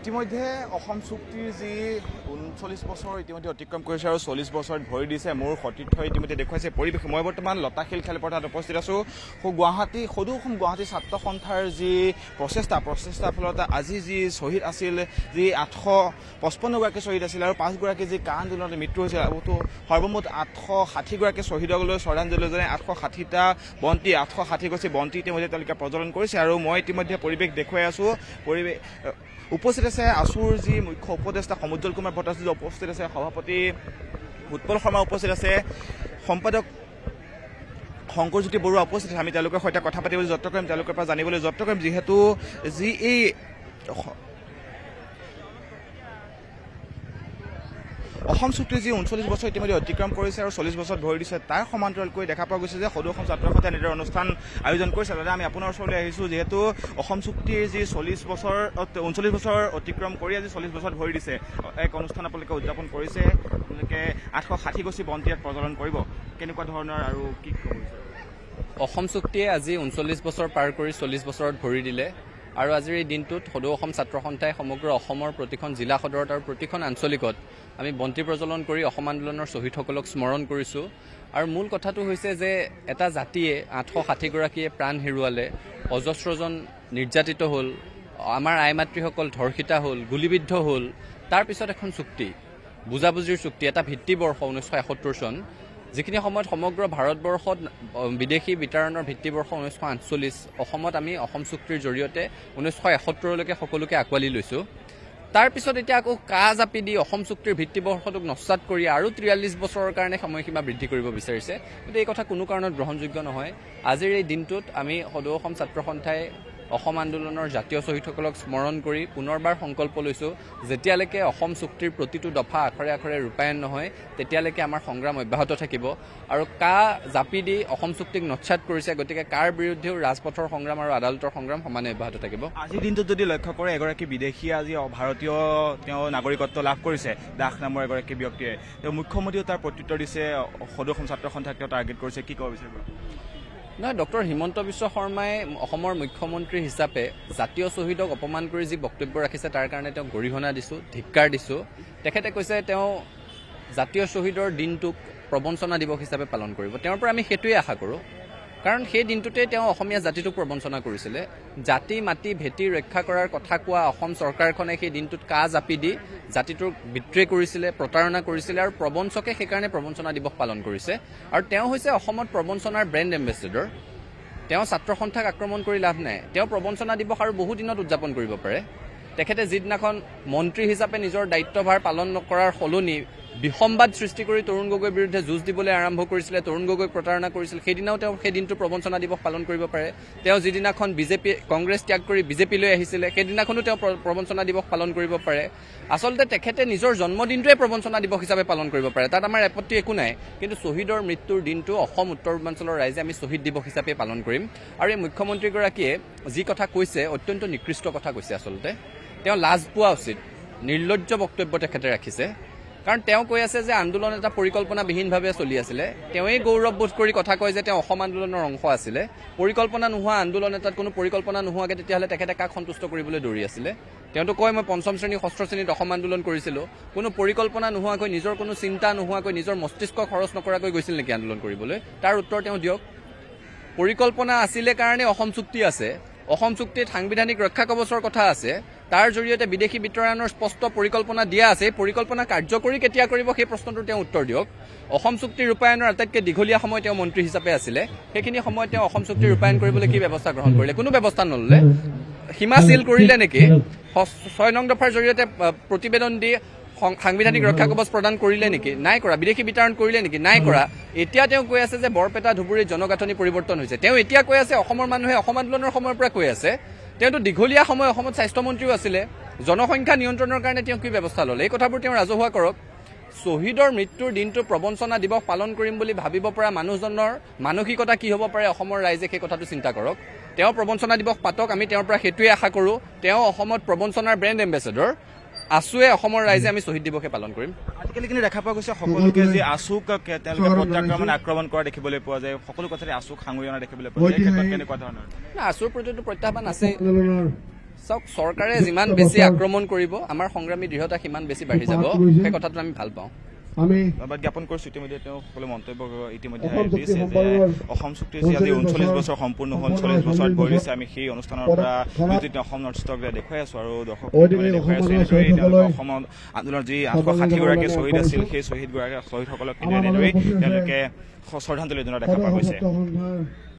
ইতিমধ্যে অসম চুক্তিৰ যি ঊনচল্লিছ বছৰ ইতিমধ্যে অতিক্ৰম কৰিছে আৰু চল্লিছ বছৰত ভৰি দিছে মোৰ সতীৰ্থ ইতিমধ্যে দেখুৱাইছে পৰিৱেশ মই বৰ্তমান লতাশিল খেলপথাৰত উপস্থিত আছোঁ সৌ গুৱাহাটী সদৌ অসম গুৱাহাটী ছাত্ৰ সন্থাৰ যি প্ৰচেষ্টা প্ৰচেষ্টাৰ ফলত আজি যি শ্বহীদ আছিল যি আঠশ পঁচপন্নগৰাকী শ্বহীদ আছিল আৰু পাঁচগৰাকী যি কাহ আন্দোলনত মৃত্যু হৈছিল সৰ্বমুঠ আঠশ ষাঠিগৰাকী শ্বহীদক লৈ শ্ৰদ্ধাঞ্জলি জনাই আঠশ ষাঠিটা বন্তি আঠশ ষাঠিগৰাকী বন্তি ইতিমধ্যে তেওঁলোকে প্ৰজ্বলন কৰিছে আৰু মই ইতিমধ্যে পৰিৱেশ দেখুৱাই আছোঁ পৰিৱেশ উপস্থিত আছে আছুৰ যি মুখ্য উপদেষ্টা সমুজ্জ্বল কুমাৰ ভট্টাচাৰ্য উপস্থিত আছে সভাপতি উৎপল শৰ্মা উপস্থিত আছে সম্পাদক শংকৰজ্যোতি বৰুৱা উপস্থিত আছে আমি তেওঁলোকৰ সৈতে কথা পাতিবলৈ যত্ন কৰিম তেওঁলোকৰ পৰা জানিবলৈ যত্ন কৰিম যিহেতু যি এই অসম চুক্তি যি ঊনচল্লিছ বছৰ ইতিমধ্যে অতিক্ৰম কৰিছে আৰু চল্লিছ বছৰত ভৰি দিছে তাৰ সমান্তৰালকৈ দেখা পোৱা গৈছে যে সদৌ অসম ছাত্ৰ সৈতে এনেদৰে অনুষ্ঠান আয়োজন কৰিছে দাদা আমি আপোনাৰ ওচৰলৈ আহিছোঁ যিহেতু অসম চুক্তিৰ যি চল্লিছ বছৰ ঊনচল্লিছ বছৰ অতিক্ৰম কৰি আজি চল্লিছ বছৰত ভৰি দিছে এক অনুষ্ঠান আপোনালোকে উদযাপন কৰিছে আপোনালোকে আঠশ ষাঠি গছি বন্তি ইয়াত প্ৰজ্বলন কৰিব কেনেকুৱা ধৰণৰ আৰু কি অসম চুক্তিয়ে আজি ঊনচল্লিছ বছৰ পাৰ কৰি চল্লিছ বছৰত ভৰি দিলে আৰু আজিৰ এই দিনটোত সদৌ অসম ছাত্ৰ সন্থাই সমগ্ৰ অসমৰ প্ৰতিখন জিলা সদৰত আৰু প্ৰতিখন আঞ্চলিকত আমি বন্তি প্ৰজ্বলন কৰি অসম আন্দোলনৰ শ্বহীদসকলক স্মৰণ কৰিছোঁ আৰু মূল কথাটো হৈছে যে এটা জাতিয়ে আঠশ ষাঠিগৰাকীয়ে প্ৰাণ হেৰুৱালে অজস্ৰজন নিৰ্যাতিত হ'ল আমাৰ আই মাতৃসকল ধৰ্ষিতা হ'ল গুলীবিদ্ধ হ'ল তাৰপিছত এখন চুক্তি বুজাবুজিৰ চুক্তি এটা ভিত্তিবৰ্ষ ঊনৈছশ এসত্তৰ চন যিখিনি সময়ত সমগ্ৰ ভাৰতবৰ্ষত বিদেশী বিতাৰণৰ ভিত্তিবৰ্ষ ঊনৈছশ আঠচল্লিছ অসমত আমি অসম চুক্তিৰ জৰিয়তে ঊনৈছশ এসত্তৰলৈকে সকলোকে আঁকোৱালি লৈছোঁ তাৰপিছত এতিয়া আকৌ কাহ জাপি দি অসম চুক্তিৰ ভিত্তিবৰ্ষটোক নস্বাদ কৰি আৰু ত্ৰিয়াল্লিছ বছৰৰ কাৰণে সময়সীমা বৃদ্ধি কৰিব বিচাৰিছে গতিকে এই কথা কোনো কাৰণত গ্ৰহণযোগ্য নহয় আজিৰ এই দিনটোত আমি সদৌ অসম ছাত্ৰ সন্থাই অসম আন্দোলনৰ জাতীয় শ্বহীদসকলক স্মৰণ কৰি পুনৰবাৰ সংকল্প লৈছোঁ যেতিয়ালৈকে অসম চুক্তিৰ প্ৰতিটো দফা আখৰে আখৰে ৰূপায়ণ নহয় তেতিয়ালৈকে আমাৰ সংগ্ৰাম অব্যাহত থাকিব আৰু কা জাপি দি অসম চুক্তিক নচ্ছেদ কৰিছে গতিকে কাৰ বিৰুদ্ধেও ৰাজপথৰ সংগ্ৰাম আৰু আদালতৰ সংগ্ৰাম সমানে অব্যাহত থাকিব আজিৰ দিনটোত যদি লক্ষ্য কৰে এগৰাকী বিদেশী আজি ভাৰতীয় তেওঁ নাগৰিকত্ব লাভ কৰিছে দাস নামৰ এগৰাকী ব্যক্তিয়ে তেওঁ মুখ্যমন্ত্ৰীয়েও তাৰ প্ৰত্যুত্তৰ দিছে সদৌ অসম ছাত্ৰ সন্থাক তেওঁ টাৰ্গেট কৰিছে কি ক'ব বিচাৰিব নহয় ডক্টৰ হিমন্ত বিশ্ব শৰ্মাই অসমৰ মুখ্যমন্ত্ৰী হিচাপে জাতীয় শ্বহীদক অপমান কৰি যি বক্তব্য ৰাখিছে তাৰ কাৰণে তেওঁ গৰিহণা দিছোঁ ধিক্কাৰ দিছোঁ তেখেতে কৈছে তেওঁ জাতীয় শ্বহীদৰ দিনটোক প্ৰবঞ্চনা দিৱস হিচাপে পালন কৰিব তেওঁৰ পৰা আমি সেইটোৱে আশা কৰোঁ কাৰণ সেই দিনটোতে তেওঁ অসমীয়া জাতিটোক প্ৰবঞ্চনা কৰিছিলে জাতি মাটি ভেটি ৰক্ষা কৰাৰ কথা কোৱা অসম চৰকাৰখনে সেই দিনটোত কা জাপি দি জাতিটোক বিত্ৰে কৰিছিলে প্ৰতাৰণা কৰিছিলে আৰু প্ৰবঞ্চকে সেইকাৰণে প্ৰবঞ্চনা দিৱস পালন কৰিছে আৰু তেওঁ হৈছে অসমত প্ৰবঞ্চনাৰ ব্ৰেণ্ড এম্বেচেডৰ তেওঁ ছাত্ৰ সন্থাক আক্ৰমণ কৰি লাভ নাই তেওঁ প্ৰবঞ্চনা দিৱস আৰু বহুদিনত উদযাপন কৰিব পাৰে তেখেতে যিদিনাখন মন্ত্ৰী হিচাপে নিজৰ দায়িত্বভাৰ পালন নকৰাৰ সলনি বিসম্বাদ সৃষ্টি কৰি তৰুণ গগৈৰ বিৰুদ্ধে যুঁজ দিবলৈ আৰম্ভ কৰিছিলে তৰুণ গগৈ প্ৰতাৰণা কৰিছিল সেইদিনাও তেওঁ সেই দিনটো প্ৰবঞ্চনা দিৱস পালন কৰিব পাৰে তেওঁ যিদিনাখন বিজেপি কংগ্ৰেছ ত্যাগ কৰি বিজেপিলৈ আহিছিলে সেইদিনাখনো তেওঁ প্ৰবঞ্চনা দিৱস পালন কৰিব পাৰে আচলতে তেখেতে নিজৰ জন্মদিনটোৱে প্ৰবঞ্চনা দিৱস হিচাপে পালন কৰিব পাৰে তাত আমাৰ আপত্তি একো নাই কিন্তু শ্বহীদৰ মৃত্যুৰ দিনটো অসম উত্তৰ পূৰ্বাঞ্চলৰ ৰাইজে আমি শ্বহীদ দিৱস হিচাপে পালন কৰিম আৰু এই মুখ্যমন্ত্ৰীগৰাকীয়ে যি কথা কৈছে অত্যন্ত নিকৃষ্ট কথা কৈছে আচলতে তেওঁ লাজ পোৱা উচিত নিৰ্লজ্জ বক্তব্য তেখেতে ৰাখিছে কাৰণ তেওঁ কৈ আছে যে আন্দোলন এটা পৰিকল্পনাবিহীনভাৱে চলি আছিলে তেওঁৱেই গৌৰৱবোধ কৰি কথা কয় যে তেওঁ অসম আন্দোলনৰ অংশ আছিলে পৰিকল্পনা নোহোৱা আন্দোলন এটাত কোনো পৰিকল্পনা নোহোৱাকৈ তেতিয়াহ'লে তেখেতে কাক সন্তুষ্ট কৰিবলৈ দৌৰি আছিলে তেওঁতো কয় মই পঞ্চম শ্ৰেণী ষষ্ঠ শ্ৰেণীত অসম আন্দোলন কৰিছিলোঁ কোনো পৰিকল্পনা নোহোৱাকৈ নিজৰ কোনো চিন্তা নোহোৱাকৈ নিজৰ মস্তিষ্ক খৰচ নকৰাকৈ গৈছিল নেকি আন্দোলন কৰিবলৈ তাৰ উত্তৰ তেওঁ দিয়ক পৰিকল্পনা আছিলে কাৰণে অসম চুক্তি আছে অসম চুক্তিত সাংবিধানিক ৰক্ষা কবচৰ কথা আছে তাৰ জৰিয়তে বিদেশী বিতৰণৰ স্পষ্ট পৰিকল্পনা দিয়া আছে পৰিকল্পনা কাৰ্যকৰী কেতিয়া কৰিব সেই প্ৰশ্নটোৰ তেওঁ উত্তৰ দিয়ক অসম চুক্তি ৰূপায়ণৰ আটাইতকৈ দীঘলীয়া সময় তেওঁ মন্ত্ৰী হিচাপে আছিলে সেইখিনি সময়ত তেওঁ অসম চুক্তি ৰূপায়ণ কৰিবলৈ কি ব্যৱস্থা গ্ৰহণ কৰিলে কোনো ব্যৱস্থা নললে সীমা চিল কৰিলে নেকি ছয় নং দফাৰ জৰিয়তে প্ৰতিবেদন দি সাংবিধানিক ৰক্ষা কবচ প্ৰদান কৰিলে নেকি নাই কৰা বিদেশী বিতৰণ কৰিলে নেকি নাই কৰা এতিয়া তেওঁ কৈ আছে যে বৰপেটা ধুবুৰীৰ জনগাঁথনি পৰিৱৰ্তন হৈছে তেওঁ এতিয়া কৈ আছে অসমৰ মানুহে অসম আন্দোলনৰ সময়ৰ পৰা কৈ আছে তেওঁতো দীঘলীয়া সময় অসমত স্বাস্থ্যমন্ত্ৰীও আছিলে জনসংখ্যা নিয়ন্ত্ৰণৰ কাৰণে তেওঁ কি ব্যৱস্থা ল'লে এই কথাবোৰ তেওঁ ৰাজহুৱা কৰক শ্বহীদৰ মৃত্যুৰ দিনটো প্ৰবঞ্চনা দিৱস পালন কৰিম বুলি ভাবিব পৰা মানুহজনৰ মানসিকতা কি হ'ব পাৰে অসমৰ ৰাইজে সেই কথাটো চিন্তা কৰক তেওঁ প্ৰবঞ্চনা দিৱস পাতক আমি তেওঁৰ পৰা সেইটোৱে আশা কৰোঁ তেওঁ অসমত প্ৰবঞ্চনাৰ ব্ৰেণ্ড এম্বেচেডৰ আছোৱে অসমৰ ৰাইজে আমি শ্বহীদ দিৱসে পালন কৰিম আজিকালি কিন্তু দেখা পোৱা গৈছে সকলোকে যে আচুক তেওঁলোকে প্ৰত্যাক্ৰমণ আক্ৰমণ কৰা দেখিবলৈ পোৱা যায় সকলো কথাতে আচুক সাঙুৰি অনা দেখিবলৈ পোৱা যায় কেনেকুৱা ধৰণৰ আচুৰ প্ৰতিটো প্ৰত্যাহ্বান আছে চাওক চৰকাৰে যিমান বেছি আক্ৰমণ কৰিব আমাৰ সংগ্ৰামী দৃঢ়তা সিমান বেছি বাঢ়ি যাব সেই কথাটো আমি ভাল পাওঁ আমি বাবা জ্ঞাপন কৰিছো ইতিমধ্যে তেওঁ সকলো মন্তব্য ইতিমধ্যে দিছে অসম চুক্তি যে আজি উনচল্লিশ বছৰ সম্পূৰ্ণ হ'ল চল্লিশ বছৰ গৈছে আমি সেই অনুষ্ঠানৰ পৰা যিটো অসম নৰ্থ ইষ্টক দেখুৱাই আছো আৰু দৰ্শক দেখুৱাই আছো এনেদৰেই তেওঁলোকে অসম আন্দোলনৰ যি আঠশ ষাঠিগৰাকী শ্বহীদ আছিল সেই শ্বহীদগৰাকী শ্বহীদসকলক কিন্তু এনেদৰেই তেওঁলোকে শ্ৰদ্ধাঞ্জলি জনোৱা দেখা পোৱা গৈছে